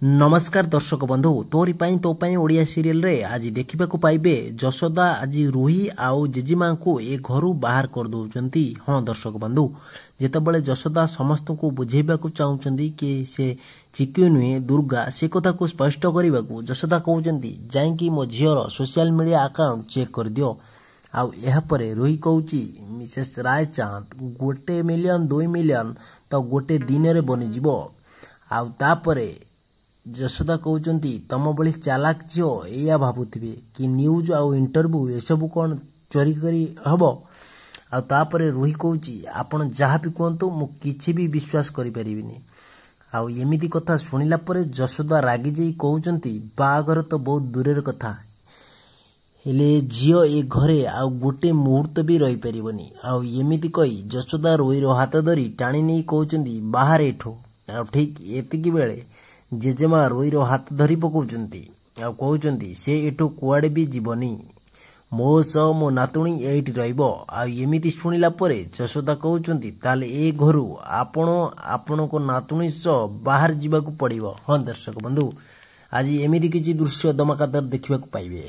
ନମସ୍କାର ଦର୍ଶକ ବନ୍ଧୁ ତୋରି ପାଇଁ ତୋ ପାଇଁ ଓଡ଼ିଆ ସିରିଏଲରେ ଆଜି ଦେଖିବାକୁ ପାଇବେ ଯଶୋଦା ଆଜି ରୁହି ଆଉ ଜେଜିମାଙ୍କୁ ଏ ଘରୁ ବାହାର କରିଦେଉଛନ୍ତି ହଁ ଦର୍ଶକ ବନ୍ଧୁ ଯେତେବେଳେ ଯଶୋଦା ସମସ୍ତଙ୍କୁ ବୁଝେଇବାକୁ ଚାହୁଁଛନ୍ତି କି ସେ ଚିକି ନୁହେଁ ଦୁର୍ଗା ସେ କଥାକୁ ସ୍ପଷ୍ଟ କରିବାକୁ ଯଶୋଦା କହୁଛନ୍ତି ଯାଇକି ମୋ ଝିଅର ସୋସିଆଲ ମିଡ଼ିଆ ଆକାଉଣ୍ଟ ଚେକ୍ କରିଦିଅ ଆଉ ଏହାପରେ ରୋହି କହୁଛି ମିସେସ୍ ରାୟ ଚାନ୍ଦ ଗୋଟେ ମିଲିୟନ ଦୁଇ ମିଲିୟନ ତ ଗୋଟେ ଦିନରେ ବନିଯିବ ଆଉ ତାପରେ ଯଶୋଦା କହୁଛନ୍ତି ତମ ଭଳି ଚାଲାକ ଝିଅ ଏଇଆ ଭାବୁଥିବେ କି ନ୍ୟୁଜ୍ ଆଉ ଇଣ୍ଟରଭ୍ୟୁ ଏସବୁ କ'ଣ ଚୋରି କରି ହେବ ଆଉ ତାପରେ ରୋହି କହୁଛି ଆପଣ ଯାହା ବି କୁହନ୍ତୁ ମୁଁ କିଛି ବି ବିଶ୍ୱାସ କରିପାରିବିନି ଆଉ ଏମିତି କଥା ଶୁଣିଲା ପରେ ଯଶୋଦା ରାଗିଯାଇ କହୁଛନ୍ତି ବାହାଘର ତ ବହୁତ ଦୂରର କଥା ହେଲେ ଝିଅ ଏ ଘରେ ଆଉ ଗୋଟେ ମୁହୂର୍ତ୍ତ ବି ରହିପାରିବନି ଆଉ ଏମିତି କହି ଯଶୋଦା ରୋହିର ହାତ ଧରି ଟାଣି ନେଇ କହୁଛନ୍ତି ବାହାରେ ଏଠୁ ଆଉ ଠିକ୍ ଏତିକି ବେଳେ ଜେଜେମା ରୋଇର ହାତ ଧରି ପକାଉଛନ୍ତି ଆଉ କହୁଛନ୍ତି ସେ ଏଠୁ କୁଆଡ଼େ ବି ଯିବନି ମୋ ସହ ମୋ ନାତୁଣୀ ଏଇଠି ରହିବ ଆଉ ଏମିତି ଶୁଣିଲା ପରେ ଯଶୋଦା କହୁଛନ୍ତି ତାହେଲେ ଏ ଘରୁ ଆପଣ ଆପଣଙ୍କ ନାତୁଣୀ ସହ ବାହାରି ଯିବାକୁ ପଡ଼ିବ ହଁ ଦର୍ଶକ ବନ୍ଧୁ ଆଜି ଏମିତି କିଛି ଦୃଶ୍ୟ ଦମାକାଦାର ଦେଖିବାକୁ ପାଇବେ